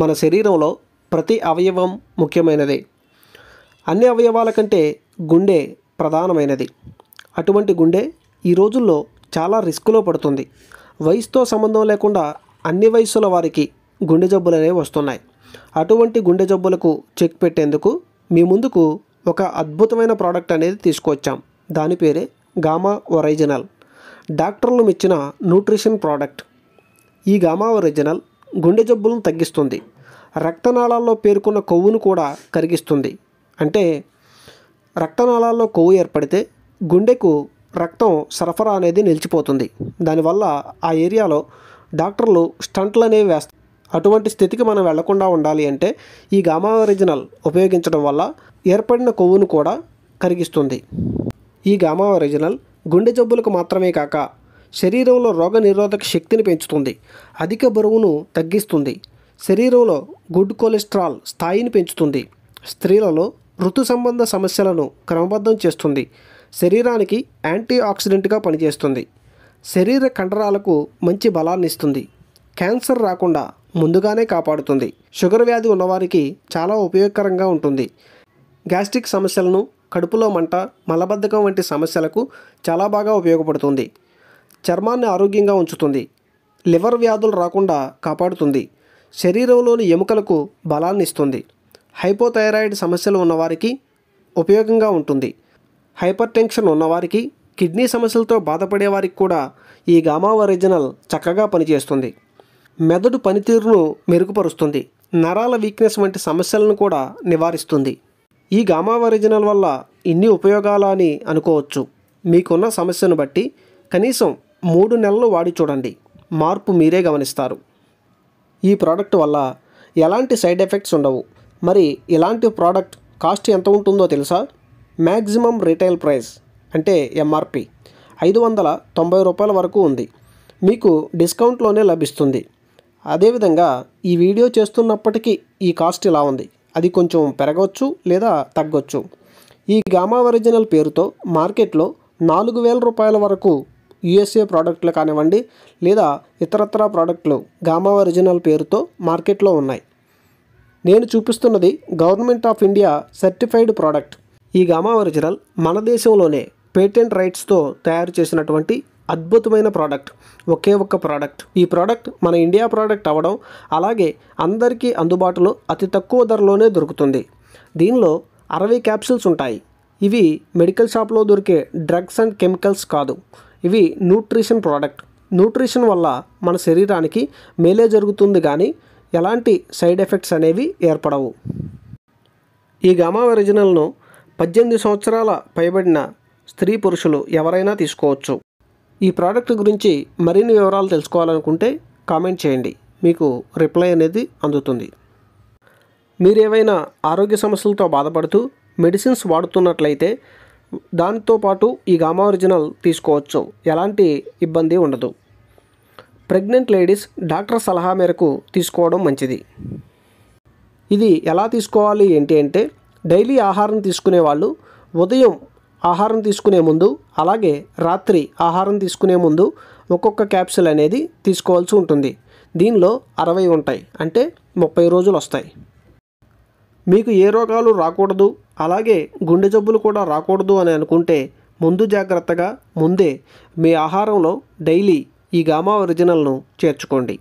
మన శరీరంలో ప్రతి అవయవం ముఖ్యమైనదే అన్ని అవయవాల కంటే గుండె ప్రధానమైనది అటువంటి గుండె ఈ రోజుల్లో చాలా రిస్క్లో పడుతుంది వయసుతో సంబంధం లేకుండా అన్ని వయసుల వారికి గుండె జబ్బులు అనేవి వస్తున్నాయి అటువంటి గుండె జబ్బులకు చెక్ పెట్టేందుకు మీ ముందుకు ఒక అద్భుతమైన ప్రోడక్ట్ అనేది తీసుకొచ్చాం దాని పేరే గామా ఒరిజినల్ డాక్టర్లు మెచ్చిన న్యూట్రిషన్ ప్రోడక్ట్ ఈ గామా ఒరిజినల్ గుండె జబ్బులను తగ్గిస్తుంది రక్తనాళాల్లో పేర్కొన్న కొవ్వును కూడా కరిగిస్తుంది అంటే రక్తనాళాల్లో కొవ్వు ఏర్పడితే గుండెకు రక్తం సరఫరా అనేది నిలిచిపోతుంది దానివల్ల ఆ ఏరియాలో డాక్టర్లు స్టంట్లు అనేవి వేస్తారు అటువంటి స్థితికి మనం వెళ్లకుండా ఉండాలి అంటే ఈ గామా ఒరిజినల్ ఉపయోగించడం వల్ల ఏర్పడిన కొవ్వును కూడా కరిగిస్తుంది ఈ గామా ఒరిజినల్ గుండె జబ్బులకు మాత్రమే కాక శరీరంలో రోగ నిరోధక శక్తిని పెంచుతుంది అధిక బరువును తగ్గిస్తుంది శరీరంలో గుడ్ కొలెస్ట్రాల్ స్థాయిని పెంచుతుంది స్త్రీలలో ఋతు సంబంధ సమస్యలను క్రమబద్ధం చేస్తుంది శరీరానికి యాంటీ ఆక్సిడెంట్గా పనిచేస్తుంది శరీర కండరాలకు మంచి బలాన్ని ఇస్తుంది క్యాన్సర్ రాకుండా ముందుగానే కాపాడుతుంది షుగర్ వ్యాధి ఉన్నవారికి చాలా ఉపయోగకరంగా ఉంటుంది గ్యాస్ట్రిక్ సమస్యలను కడుపులో మంట మలబద్ధకం వంటి సమస్యలకు చాలా బాగా ఉపయోగపడుతుంది చర్మాన్ని ఆరోగ్యంగా ఉంచుతుంది లివర్ వ్యాధులు రాకుండా కాపాడుతుంది శరీరంలోని ఎముకలకు బలాన్ని ఇస్తుంది హైపోథైరాయిడ్ సమస్యలు ఉన్నవారికి ఉపయోగంగా ఉంటుంది హైపర్ టెన్షన్ ఉన్నవారికి కిడ్నీ సమస్యలతో బాధపడేవారికి కూడా ఈ గామా ఒరిజినల్ చక్కగా పనిచేస్తుంది మెదడు పనితీరును మెరుగుపరుస్తుంది నరాల వీక్నెస్ వంటి సమస్యలను కూడా నివారిస్తుంది ఈ గామా ఒరిజినల్ వల్ల ఇన్ని ఉపయోగాలు అనుకోవచ్చు మీకున్న సమస్యను బట్టి కనీసం మూడు నెలలు వాడి చూడండి మార్పు మీరే గమనిస్తారు ఈ ప్రోడక్ట్ వల్ల ఎలాంటి సైడ్ ఎఫెక్ట్స్ ఉండవు మరి ఇలాంటి ప్రోడక్ట్ కాస్ట్ ఎంత ఉంటుందో తెలుసా మ్యాక్సిమం రీటైల్ ప్రైస్ అంటే ఎంఆర్పి ఐదు వందల తొంభై రూపాయల వరకు ఉంది మీకు డిస్కౌంట్లోనే లభిస్తుంది అదేవిధంగా ఈ వీడియో చేస్తున్నప్పటికీ ఈ కాస్ట్ ఇలా ఉంది అది కొంచెం పెరగవచ్చు లేదా తగ్గొచ్చు ఈ గామా ఒరిజినల్ పేరుతో మార్కెట్లో నాలుగు వేల రూపాయల వరకు యుఎస్ఏ ప్రోడక్ట్లు కానివ్వండి లేదా ఇతరత్ర ప్రోడక్ట్లు గామా ఒరిజినల్ పేరుతో మార్కెట్లో ఉన్నాయి నేను చూపిస్తున్నది government of India certified product ఈ గామా ఒరిజినల్ మన దేశంలోనే పేటెంట్ రైట్స్తో తయారు చేసినటువంటి అద్భుతమైన ప్రోడక్ట్ ఒకే ఒక్క ప్రోడక్ట్ ఈ ప్రోడక్ట్ మన ఇండియా ప్రోడక్ట్ అవ్వడం అలాగే అందరికీ అందుబాటులో అతి తక్కువ ధరలోనే దొరుకుతుంది దీనిలో అరవై క్యాప్సిల్స్ ఉంటాయి ఇవి మెడికల్ షాప్లో దొరికే డ్రగ్స్ అండ్ కెమికల్స్ కాదు ఇవి న్యూట్రిషన్ ప్రోడక్ట్ న్యూట్రిషన్ వల్ల మన శరీరానికి మేలే జరుగుతుంది కానీ ఎలాంటి సైడ్ ఎఫెక్ట్స్ అనేవి ఏర్పడవు ఈ గామా ఒరిజినల్ను పద్దెనిమిది సంవత్సరాల పైబడిన స్త్రీ పురుషులు ఎవరైనా తీసుకోవచ్చు ఈ ప్రోడక్ట్ గురించి మరిన్ని వివరాలు తెలుసుకోవాలనుకుంటే కామెంట్ చేయండి మీకు రిప్లై అనేది అందుతుంది ఏవైనా ఆరోగ్య సమస్యలతో బాధపడుతూ మెడిసిన్స్ వాడుతున్నట్లయితే దానితో పాటు ఈ గామా ఒరిజినల్ తీసుకోవచ్చు ఎలాంటి ఇబ్బంది ఉండదు ప్రెగ్నెంట్ లేడీస్ డాక్టర్ సలహా మేరకు తీసుకోవడం మంచిది ఇది ఎలా తీసుకోవాలి ఏంటి అంటే డైలీ ఆహారం తీసుకునే వాళ్ళు ఉదయం ఆహారం తీసుకునే ముందు అలాగే రాత్రి ఆహారం తీసుకునే ముందు ఒక్కొక్క క్యాప్సూల్ అనేది తీసుకోవాల్సి ఉంటుంది దీనిలో అరవై ఉంటాయి అంటే ముప్పై రోజులు వస్తాయి మీకు ఏ రోగాలు రాకూడదు అలాగే గుండె జబ్బులు కూడా రాకూడదు అని అనుకుంటే ముందు జాగ్రత్తగా ముందే మీ ఆహారంలో డైలీ ఈ గామా ఒరిజినల్ను చేర్చుకోండి